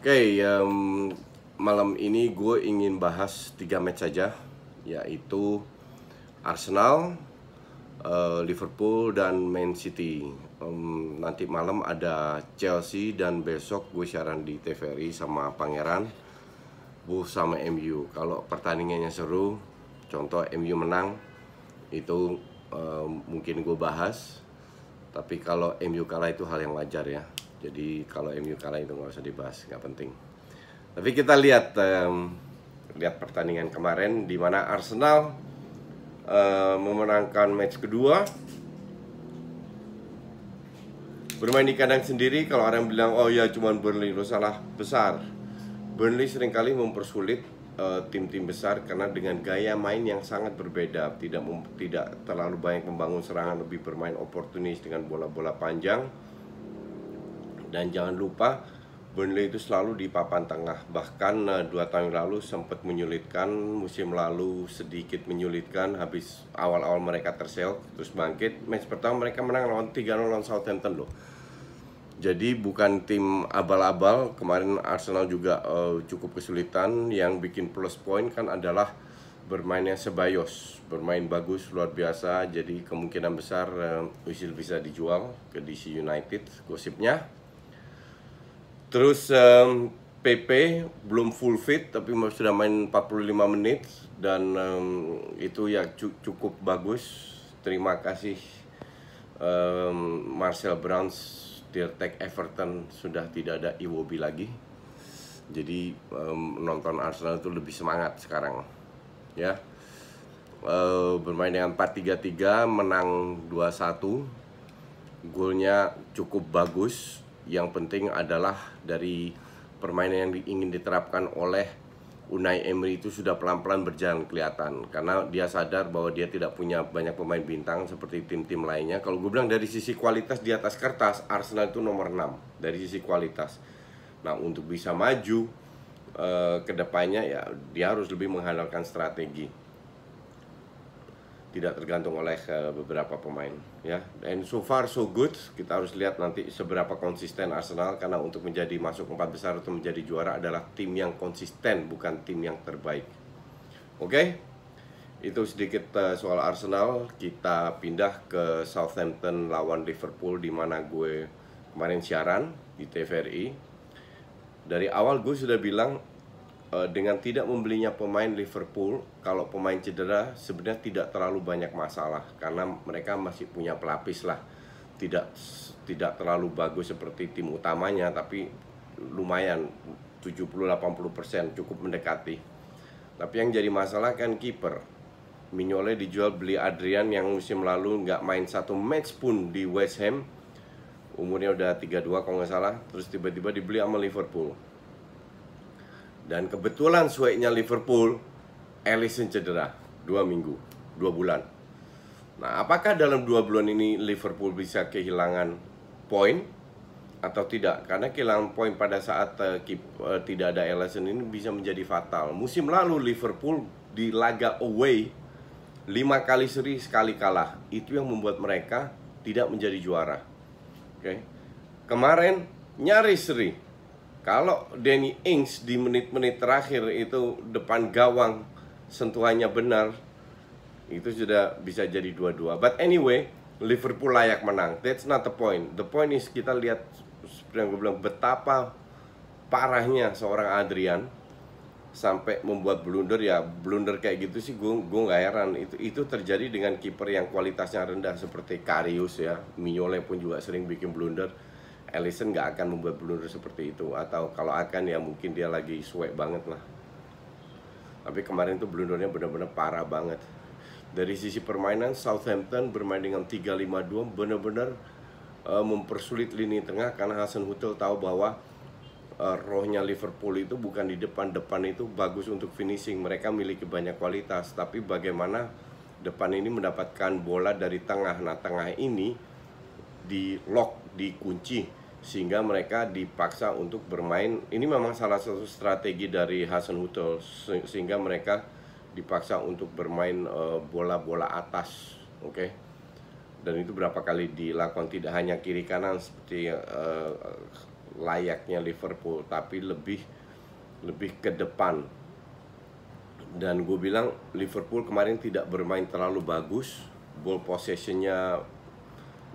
Oke, okay, um, malam ini gue ingin bahas tiga match saja, yaitu Arsenal, uh, Liverpool, dan Man City. Um, nanti malam ada Chelsea dan besok gue siaran di TVRI sama Pangeran, Bu sama MU. Kalau pertandingannya seru, contoh MU menang, itu um, mungkin gue bahas. Tapi kalau MU kalah itu hal yang wajar ya. Jadi kalau MU kalah itu nggak usah dibahas, nggak penting. Tapi kita lihat um, lihat pertandingan kemarin di mana Arsenal uh, memenangkan match kedua. Bermain di kandang sendiri kalau orang bilang oh ya cuman Burnley itu salah besar. Burnley seringkali mempersulit eh, tim-tim uh, besar karena dengan gaya main yang sangat berbeda, tidak tidak terlalu banyak membangun serangan, lebih bermain oportunis dengan bola-bola panjang dan jangan lupa Burnley itu selalu di papan tengah bahkan uh, dua tahun lalu sempat menyulitkan musim lalu sedikit menyulitkan habis awal-awal mereka tersel terus bangkit match pertama mereka menang lawan 3-0 lawan Southampton loh jadi bukan tim abal-abal kemarin Arsenal juga uh, cukup kesulitan yang bikin plus point kan adalah bermainnya sebayos bermain bagus luar biasa jadi kemungkinan besar uh, eh, Usil bisa dijual ke DC United gosipnya Terus um, PP belum full fit tapi sudah main 45 menit dan um, itu ya cukup bagus. Terima kasih um, Marcel Browns Dirtek Everton sudah tidak ada Iwobi lagi. Jadi um, nonton Arsenal itu lebih semangat sekarang. Ya. Uh, bermain dengan 4-3-3 menang 2-1. Golnya cukup bagus yang penting adalah dari permainan yang ingin diterapkan oleh Unai Emery itu sudah pelan-pelan berjalan kelihatan karena dia sadar bahwa dia tidak punya banyak pemain bintang seperti tim-tim lainnya. Kalau gue bilang dari sisi kualitas di atas kertas Arsenal itu nomor 6 dari sisi kualitas. Nah, untuk bisa maju uh, ke ya dia harus lebih mengandalkan strategi tidak tergantung oleh eh, beberapa pemain ya and so far so good kita harus lihat nanti seberapa konsisten Arsenal karena untuk menjadi masuk empat besar atau menjadi juara adalah tim yang konsisten bukan tim yang terbaik oke okay? itu sedikit eh, soal Arsenal kita pindah ke Southampton lawan Liverpool di mana gue kemarin siaran di TVRI dari awal gue sudah bilang Eh, dengan tidak membelinya pemain Liverpool, kalau pemain cedera sebenarnya tidak terlalu banyak masalah karena mereka masih punya pelapis lah. Tidak tidak terlalu bagus seperti tim utamanya tapi lumayan 70-80% cukup mendekati. Tapi yang jadi masalah kan kiper. Mignolet dijual beli Adrian yang musim lalu nggak main satu match pun di West Ham. Umurnya udah 32 kalau nggak salah. Terus tiba-tiba dibeli sama Liverpool dan kebetulan sueknya Liverpool, Ellison cedera dua minggu, dua bulan. Nah, apakah dalam dua bulan ini Liverpool bisa kehilangan poin atau tidak? Karena kehilangan poin pada saat uh, keep, uh, tidak ada Ellison ini bisa menjadi fatal. Musim lalu Liverpool di laga away lima kali seri sekali kalah. Itu yang membuat mereka tidak menjadi juara. Oke. Okay. Kemarin nyaris seri kalau Danny Ings di menit-menit terakhir itu depan gawang sentuhannya benar, itu sudah bisa jadi dua-dua. But anyway, Liverpool layak menang. That's not the point. The point is kita lihat seperti yang gue bilang betapa parahnya seorang Adrian sampai membuat blunder ya blunder kayak gitu sih gue gue nggak heran itu itu terjadi dengan kiper yang kualitasnya rendah seperti Karius ya Mignole pun juga sering bikin blunder Ellison nggak akan membuat blunder seperti itu atau kalau akan ya mungkin dia lagi suwek banget lah tapi kemarin tuh blundernya benar-benar parah banget dari sisi permainan Southampton bermain dengan 3-5-2 benar-benar uh, mempersulit lini tengah karena Hasan Hutel tahu bahwa uh, rohnya Liverpool itu bukan di depan-depan itu bagus untuk finishing mereka memiliki banyak kualitas tapi bagaimana depan ini mendapatkan bola dari tengah nah tengah ini di lock dikunci sehingga mereka dipaksa untuk bermain ini memang salah satu strategi dari Hasan Hutel sehingga mereka dipaksa untuk bermain eh, bola-bola uh, atas oke okay? dan itu berapa kali dilakukan tidak hanya kiri kanan seperti uh, layaknya Liverpool tapi lebih lebih ke depan dan gue bilang Liverpool kemarin tidak bermain terlalu bagus ball possessionnya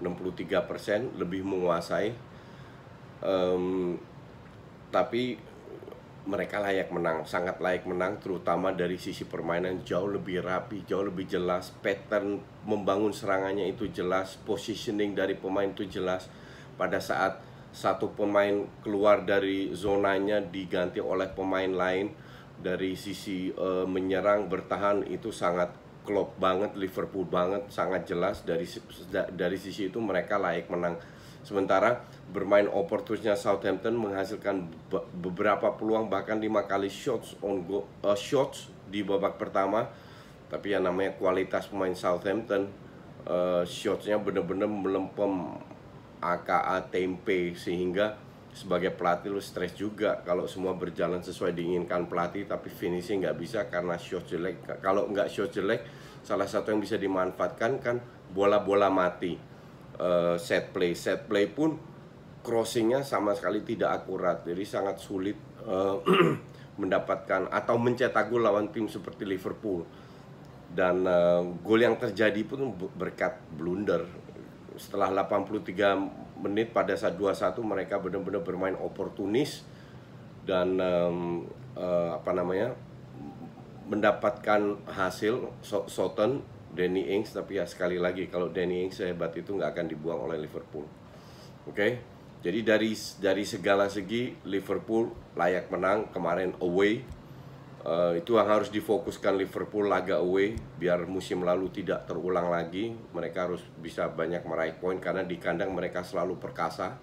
63% lebih menguasai um, tapi mereka layak menang, sangat layak menang, terutama dari sisi permainan jauh lebih rapi, jauh lebih jelas, pattern membangun serangannya itu jelas, positioning dari pemain itu jelas. Pada saat satu pemain keluar dari zonanya diganti oleh pemain lain dari sisi uh, menyerang bertahan itu sangat klop banget, Liverpool banget, sangat jelas dari dari sisi itu mereka layak menang. Sementara bermain oportunisnya Southampton menghasilkan beberapa peluang bahkan lima kali shots on go uh, eh, shots di babak pertama. Tapi yang namanya kualitas pemain Southampton uh, shotsnya benar-benar melempem AKA tempe sehingga sebagai pelatih lu stres juga kalau semua berjalan sesuai diinginkan pelatih tapi finishing nggak bisa karena shot jelek kalau nggak shot jelek salah satu yang bisa dimanfaatkan kan bola-bola mati uh, set play set play pun crossingnya sama sekali tidak akurat jadi sangat sulit uh, mendapatkan atau mencetak gol lawan tim seperti Liverpool dan uh, gol yang terjadi pun berkat blunder setelah 83 menit pada saat 21 mereka benar-benar bermain oportunis dan um, uh, apa namanya mendapatkan hasil soton. Danny Ings tapi ya sekali lagi kalau Danny Ings sehebat itu nggak akan dibuang oleh Liverpool oke okay? jadi dari dari segala segi Liverpool layak menang kemarin away uh, itu yang harus difokuskan Liverpool laga away biar musim lalu tidak terulang lagi mereka harus bisa banyak meraih poin karena di kandang mereka selalu perkasa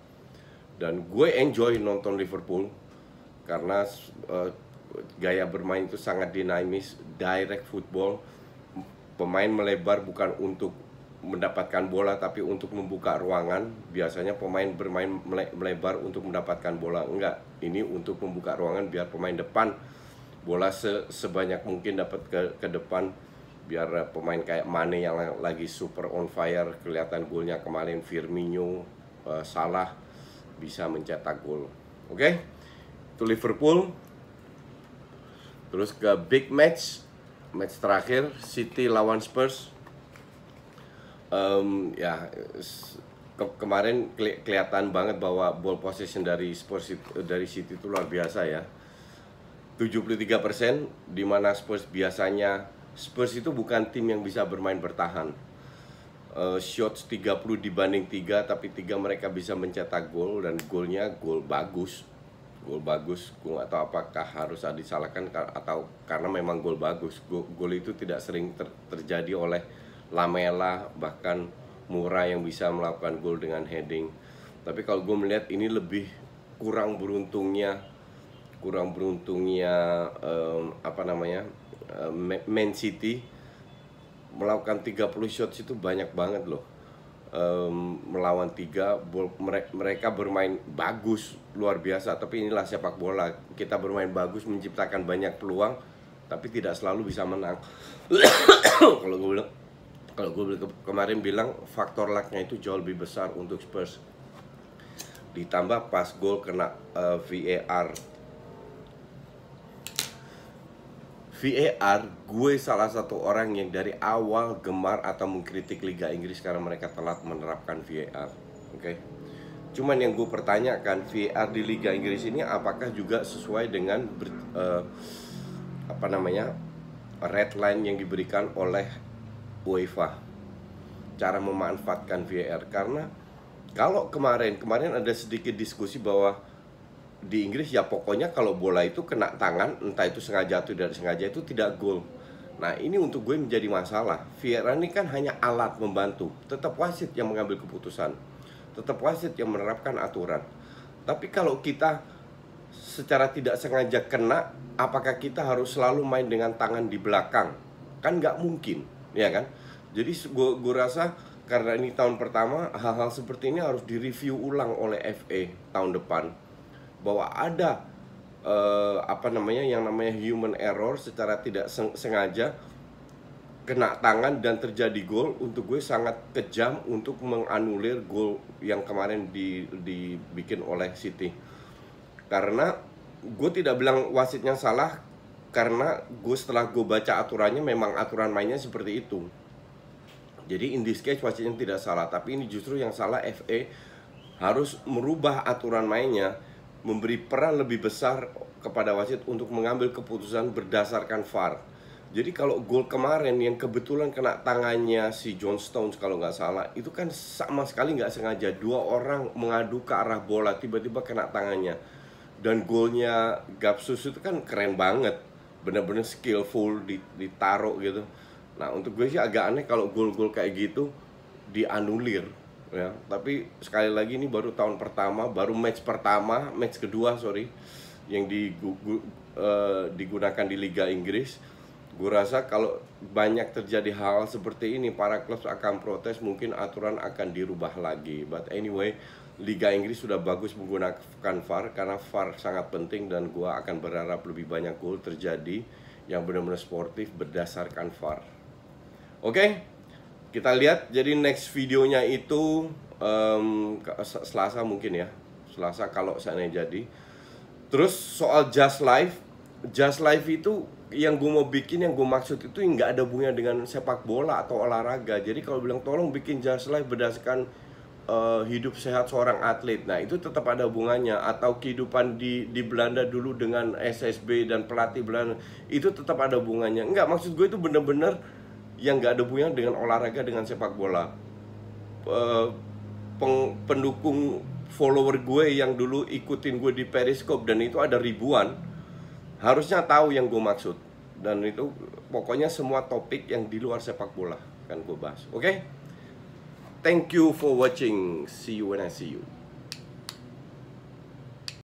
dan gue enjoy nonton Liverpool karena uh, gaya bermain itu sangat dinamis direct football Pemain melebar bukan untuk mendapatkan bola tapi untuk membuka ruangan. Biasanya pemain bermain melebar untuk mendapatkan bola. Enggak, ini untuk membuka ruangan biar pemain depan bola se sebanyak mungkin dapat ke ke depan biar pemain kayak Mane yang lagi super on fire kelihatan golnya kemarin Firmino uh, salah bisa mencetak gol. Oke. Okay? Itu Liverpool. Terus ke big match match terakhir City lawan Spurs um, ya ke kemarin keli kelihatan banget bahwa ball possession dari Spurs eh, dari City itu luar biasa ya 73% di mana Spurs biasanya Spurs itu bukan tim yang bisa bermain bertahan uh, shots 30 dibanding 3 tapi 3 mereka bisa mencetak gol dan golnya gol bagus gol bagus gue atau apakah harus disalahkan atau karena memang gol bagus gol itu tidak sering ter, terjadi oleh Lamela bahkan Murah yang bisa melakukan gol dengan heading tapi kalau gue melihat ini lebih kurang beruntungnya kurang beruntungnya um, apa namanya um, Man City melakukan 30 shots itu banyak banget loh um, melawan tiga mereka bermain bagus luar biasa tapi inilah sepak bola kita bermain bagus menciptakan banyak peluang tapi tidak selalu bisa menang kalau gue bilang kalau gue ke kemarin bilang faktor lucknya itu jauh lebih besar untuk Spurs ditambah pas gol kena uh, eh, VAR VAR, gue salah satu orang yang dari awal gemar atau mengkritik Liga Inggris karena mereka telat menerapkan VAR. Oke. Okay? Cuman yang gue pertanyakan VAR di Liga Inggris ini apakah juga sesuai dengan ber, uh, apa namanya red line yang diberikan oleh UEFA cara memanfaatkan VAR karena kalau kemarin kemarin ada sedikit diskusi bahwa di Inggris ya pokoknya kalau bola itu kena tangan entah itu sengaja atau tidak sengaja itu tidak gol. Nah ini untuk gue menjadi masalah. Vieira ini kan hanya alat membantu. Tetap wasit yang mengambil keputusan. Tetap wasit yang menerapkan aturan. Tapi kalau kita secara tidak sengaja kena, apakah kita harus selalu main dengan tangan di belakang? Kan nggak mungkin, ya kan? Jadi gue, gue rasa karena ini tahun pertama, hal-hal seperti ini harus direview ulang oleh FA tahun depan bahwa ada uh, apa namanya yang namanya human error secara tidak sengaja kena tangan dan terjadi gol untuk gue sangat kejam untuk menganulir gol yang kemarin di, dibikin oleh City karena gue tidak bilang wasitnya salah karena gue setelah gue baca aturannya memang aturan mainnya seperti itu jadi in this case wasitnya tidak salah tapi ini justru yang salah FA harus merubah aturan mainnya memberi peran lebih besar kepada wasit untuk mengambil keputusan berdasarkan VAR. Jadi kalau gol kemarin yang kebetulan kena tangannya si John Stones kalau nggak salah itu kan sama sekali nggak sengaja dua orang mengadu ke arah bola tiba-tiba kena tangannya dan golnya Gapsus itu kan keren banget bener-bener skillful ditaruh gitu. Nah untuk gue sih agak aneh kalau gol-gol kayak gitu dianulir ya tapi sekali lagi ini baru tahun pertama baru match pertama match kedua sorry yang digu, uh, eh, digunakan di Liga Inggris gue rasa kalau banyak terjadi hal seperti ini para klub akan protes mungkin aturan akan dirubah lagi but anyway Liga Inggris sudah bagus menggunakan VAR karena VAR sangat penting dan gue akan berharap lebih banyak gol terjadi yang benar-benar sportif berdasarkan VAR oke okay? kita lihat jadi next videonya itu um, Selasa mungkin ya Selasa kalau seandainya jadi terus soal just life just life itu yang gue mau bikin yang gue maksud itu nggak ada bunganya dengan sepak bola atau olahraga jadi kalau bilang tolong bikin just life berdasarkan uh, hidup sehat seorang atlet nah itu tetap ada bunganya atau kehidupan di di Belanda dulu dengan SSB dan pelatih Belanda itu tetap ada bunganya nggak maksud gue itu bener-bener yang nggak ada hubungannya dengan olahraga dengan sepak bola uh, peng, pendukung follower gue yang dulu ikutin gue di periskop dan itu ada ribuan harusnya tahu yang gue maksud dan itu pokoknya semua topik yang di luar sepak bola kan gue bahas oke okay? thank you for watching see you when I see you